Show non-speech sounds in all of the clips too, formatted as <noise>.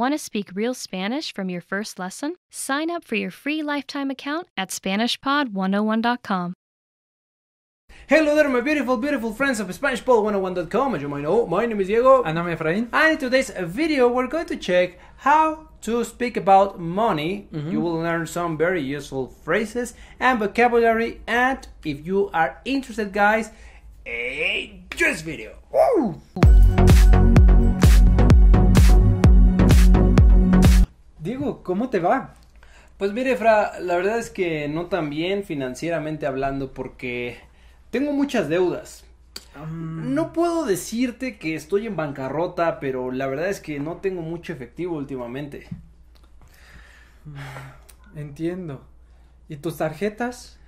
Want to speak real Spanish from your first lesson? Sign up for your free lifetime account at SpanishPod101.com. Hello there, my beautiful, beautiful friends of SpanishPod101.com. As you might know, my name is Diego. And I'm Efrain. And in today's video, we're going to check how to speak about money. Mm-hmm. You will learn some very useful phrases and vocabulary. And if you are interested, guys, enjoy this video. Woo! Diego, ¿cómo te va? Pues mire, Fra, la verdad es que no tan bien financieramente hablando porque tengo muchas deudas. Mm. No puedo decirte que estoy en bancarrota, pero la verdad es que no tengo mucho efectivo últimamente. Mm, entiendo. ¿Y tus tarjetas?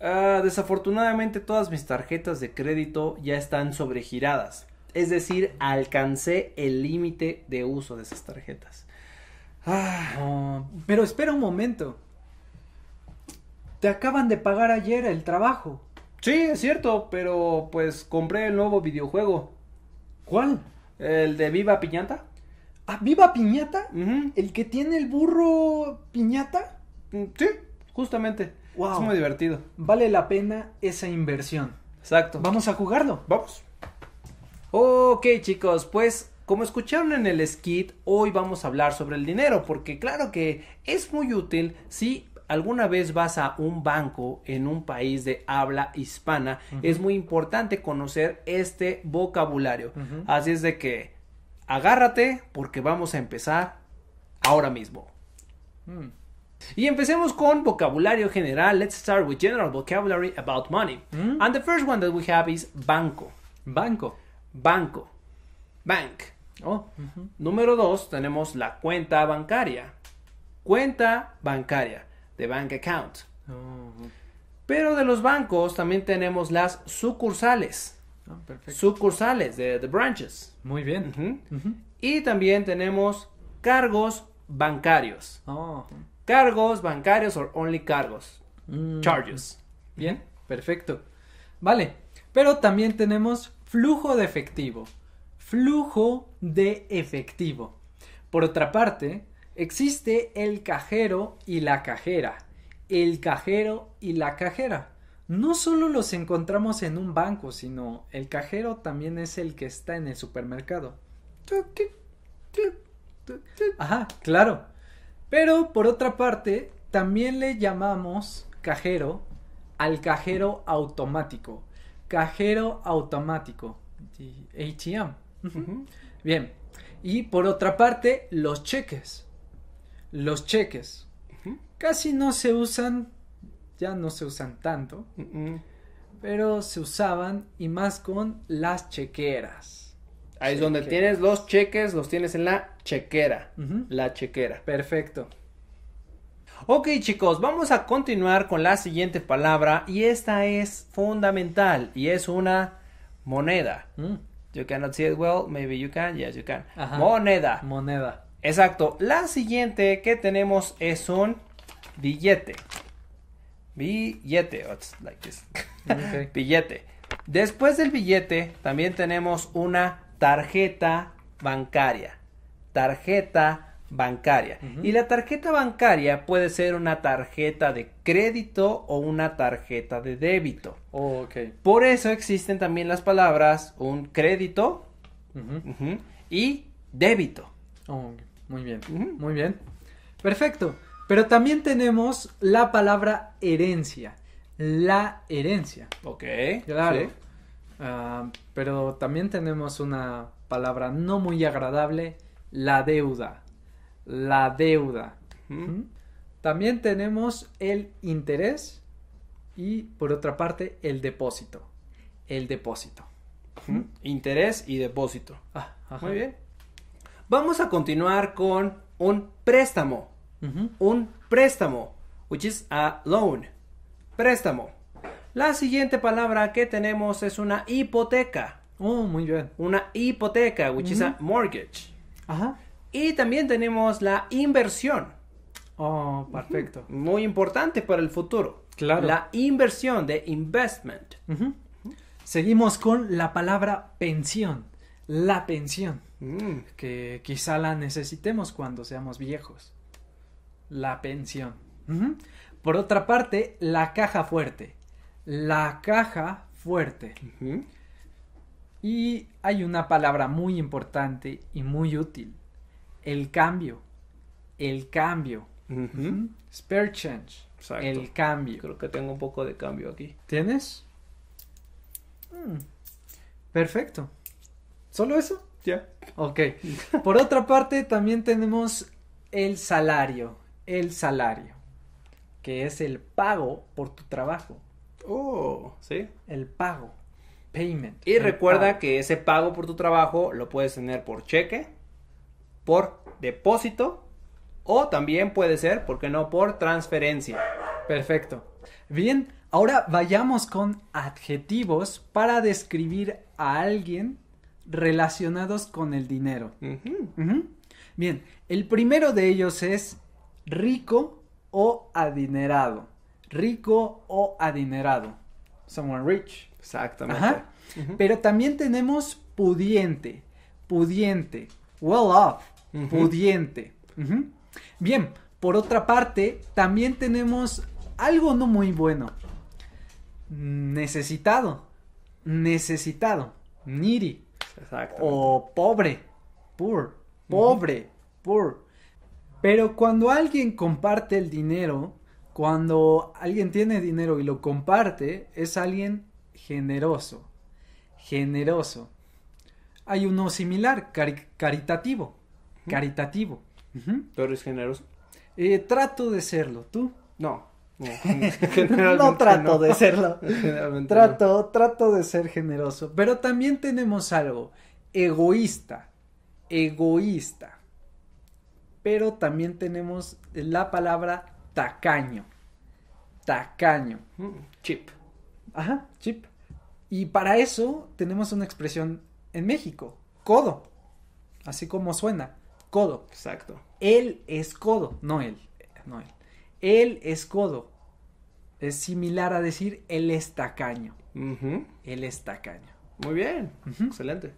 Ah, desafortunadamente todas mis tarjetas de crédito ya están sobregiradas. Es decir, alcancé el límite de uso de esas tarjetas. Ah. ah, Pero espera un momento. Te acaban de pagar ayer el trabajo. Sí, es cierto, pero pues compré el nuevo videojuego. ¿Cuál? El de Viva Piñata. ¿Ah, Viva Piñata? ¿El que tiene el burro piñata? Mm, sí, justamente. Es muy divertido. Vale la pena esa inversión. Exacto. Vamos a jugarlo. Vamos. Ok, chicos, pues como escucharon en el skit, hoy vamos a hablar sobre el dinero, porque claro que es muy útil si alguna vez vas a un banco en un país de habla hispana, es muy importante conocer este vocabulario. Así es de que agárrate porque vamos a empezar ahora mismo. Hmm. Y empecemos con vocabulario general. Let's start with general vocabulary about money. Hmm. And the first one that we have is banco. Banco. Banco bank. Oh, Número dos, tenemos la cuenta bancaria. Cuenta bancaria, The bank account. Oh, pero de los bancos también tenemos las sucursales. Ah, sucursales, de the branches. Muy bien. Y también tenemos cargos bancarios. Oh, cargos bancarios o only cargos. Mm. Charges. Bien, perfecto. Vale, pero también tenemos flujo de efectivo flujo de efectivo. Por otra parte, existe el cajero y la cajera. El cajero y la cajera. No solo los encontramos en un banco, sino el cajero también es el que está en el supermercado. Ajá, claro. Pero por otra parte, también le llamamos cajero al cajero automático. Cajero automático. ATM. Bien. Y por otra parte, los cheques. Los cheques. Casi no se usan, ya no se usan tanto, pero se usaban y más con las chequeras. Ahí es donde tienes los cheques, los tienes en la chequera. La chequera. Perfecto. Ok chicos, vamos a continuar con la siguiente palabra y esta es fundamental y es una moneda. Mm. You cannot see it well, maybe you can, yes you can. Moneda. Moneda. Exacto. La siguiente que tenemos es un billete. Billete. Oh, mm, <laughs> billete. Después del billete también tenemos una tarjeta bancaria. Tarjeta bancaria. Y la tarjeta bancaria puede ser una tarjeta de crédito o una tarjeta de débito. Oh, Por eso existen también las palabras un crédito y débito. Oh, muy bien, muy bien. Perfecto. Pero también tenemos la palabra herencia. La herencia. Ok. Claro. Ah, pero también tenemos una palabra no muy agradable, la deuda la deuda. También tenemos el interés y por otra parte el depósito. El depósito. Interés y depósito. Ah, muy bien. Vamos a continuar con un préstamo. Un préstamo, which is a loan. Préstamo. La siguiente palabra que tenemos es una hipoteca. Oh, muy bien. Una hipoteca, which is a mortgage. Ajá. Y también tenemos la inversión. Oh, perfecto. Muy importante para el futuro. Claro. La inversión de investment. Seguimos con la palabra pensión. La pensión. Mm. Que quizá la necesitemos cuando seamos viejos. La pensión. Por otra parte, la caja fuerte. La caja fuerte. Y hay una palabra muy importante y muy útil el cambio, el cambio. Spare change. Exacto. El cambio. Creo que tengo un poco de cambio aquí. ¿Tienes? Mm. Perfecto. ¿Solo eso? Ya. Ok. Por otra parte, también tenemos el salario. El salario. Que es el pago por tu trabajo. Oh, sí. El pago. Payment. Y recuerda que ese pago por tu trabajo lo puedes tener por cheque por depósito o también puede ser, ¿por qué no?, por transferencia. Perfecto. Bien, ahora vayamos con adjetivos para describir a alguien relacionados con el dinero. Bien, el primero de ellos es rico o adinerado. Rico o adinerado. Someone rich. Exactamente. Pero también tenemos pudiente, pudiente, well off pudiente. Bien, por otra parte, también tenemos algo no muy bueno. Necesitado. Necesitado. Exacto. O pobre. Poor. Pobre. Poor. Pero cuando alguien comparte el dinero, cuando alguien tiene dinero y lo comparte, es alguien generoso. Generoso. Hay uno similar, caritativo caritativo. Pero generoso? Eh, trato de serlo, ¿tú? No. No, <laughs> trato de serlo. <laughs> Trato, trato de ser generoso. Pero también tenemos algo egoísta. Egoísta. Pero también tenemos la palabra tacaño. Tacaño. Mm, chip. Ajá, chip. Y para eso tenemos una expresión en México, codo. Así como suena. Codo. Exacto. El es codo, no él, no él. es codo. Es similar a decir el estacaño. El estacaño. Muy bien, excelente.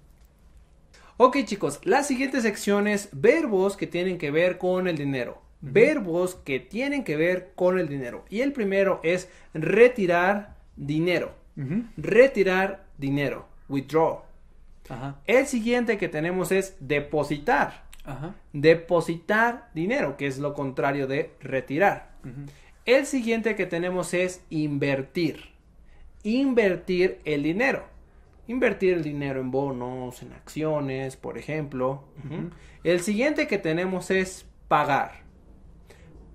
Ok chicos, la siguiente sección es verbos que tienen que ver con el dinero. Verbos que tienen que ver con el dinero. Y el primero es retirar dinero. Retirar dinero. Withdraw. Ajá. El siguiente que tenemos es depositar. Depositar dinero, que es lo contrario de retirar. El siguiente que tenemos es invertir. Invertir el dinero. Invertir el dinero en bonos, en acciones, por ejemplo. El siguiente que tenemos es pagar.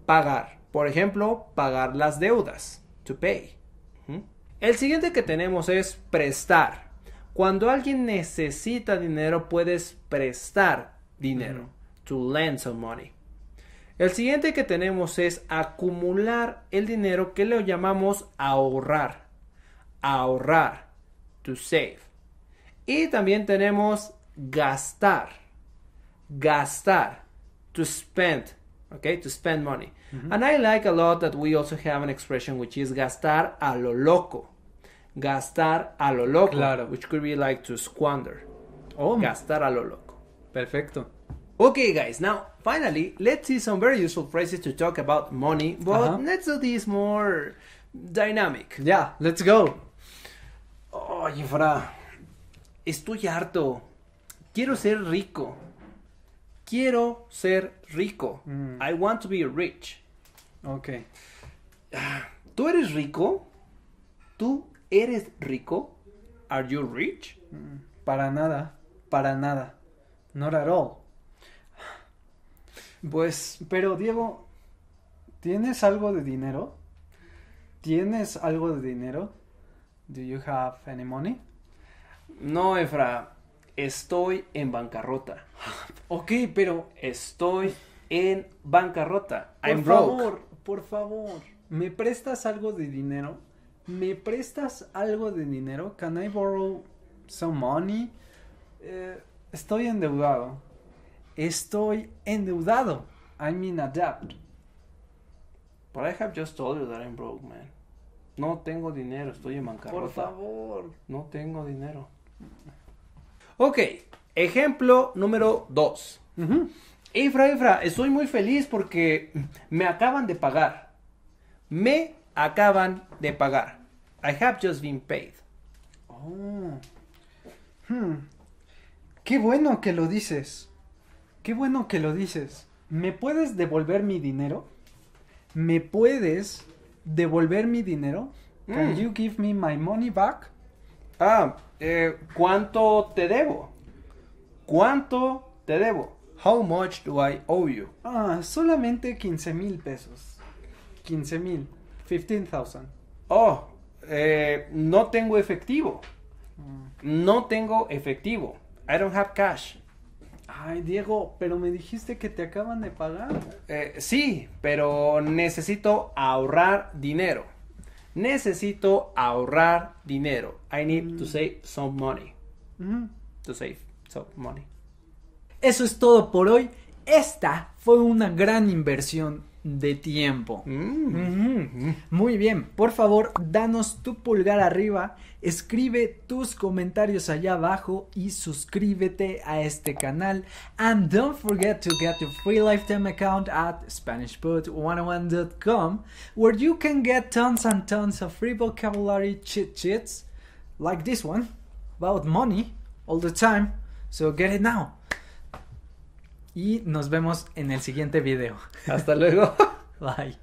Pagar. Por ejemplo, pagar las deudas. To pay. El siguiente que tenemos es prestar. Cuando alguien necesita dinero puedes prestar dinero. To lend some money. El siguiente que tenemos es acumular el dinero que le llamamos ahorrar. Ahorrar. To save. Y también tenemos gastar. Gastar. To spend. Okay, to spend money. And I like a lot that we also have an expression which is gastar a lo loco. Gastar a lo loco. Claro. Which could be like to squander. Oh. Gastar a lo loco. Perfecto. Okay, guys, now finally, let's see some very useful phrases to talk about money, but uh-huh. let's do this more dynamic. Yeah, let's go. Oh, Fra, estoy harto. Quiero ser rico. Quiero ser rico. Mm. I want to be rich. Okay. Ah, ¿Tú eres rico? ¿Tú eres rico? Are you rich? Mm, para nada. Para nada. Not at all. Pues, pero Diego, ¿tienes algo de dinero? ¿Tienes algo de dinero? Do you have any money? No, Efra, estoy en bancarrota. <laughs> ok, pero estoy en bancarrota. Por favor, por favor, ¿me prestas algo de dinero? ¿Me prestas algo de dinero? Can I borrow some money? Eh, estoy endeudado. Estoy endeudado. I'm in a But I have just told you that I'm broke, man. No tengo dinero, estoy en bancarrota. Por favor. No tengo dinero. Ok, ejemplo número 2. Efra Efra estoy muy feliz porque me acaban de pagar. Me acaban de pagar. I have just been paid. Oh. Hmm. Qué bueno que lo dices. Qué bueno que lo dices. ¿Me puedes devolver mi dinero? ¿Me puedes devolver mi dinero? Can mm. you give me my money back? Ah, eh, ¿cuánto te debo? ¿Cuánto te debo? How much do I owe you? Ah, solamente 15 mil pesos. 15 mil. 15,000. Oh, eh, no tengo efectivo. Mm. No tengo efectivo. I don't have cash. Ay, Diego, pero me dijiste que te acaban de pagar. Eh, sí, pero necesito ahorrar dinero. Necesito ahorrar dinero. I need to mm. save some money. To save some money. Eso es todo por hoy. Esta fue una gran inversión de tiempo. Mm. Muy bien, por favor, danos tu pulgar arriba, escribe tus comentarios allá abajo y suscríbete a este canal. And don't forget to get your free lifetime account at SpanishPod101.com, where you can get tons and tons of free vocabulary chit chits like this one about money all the time. So get it now. Y nos vemos en el siguiente video. Hasta luego. <laughs> Bye.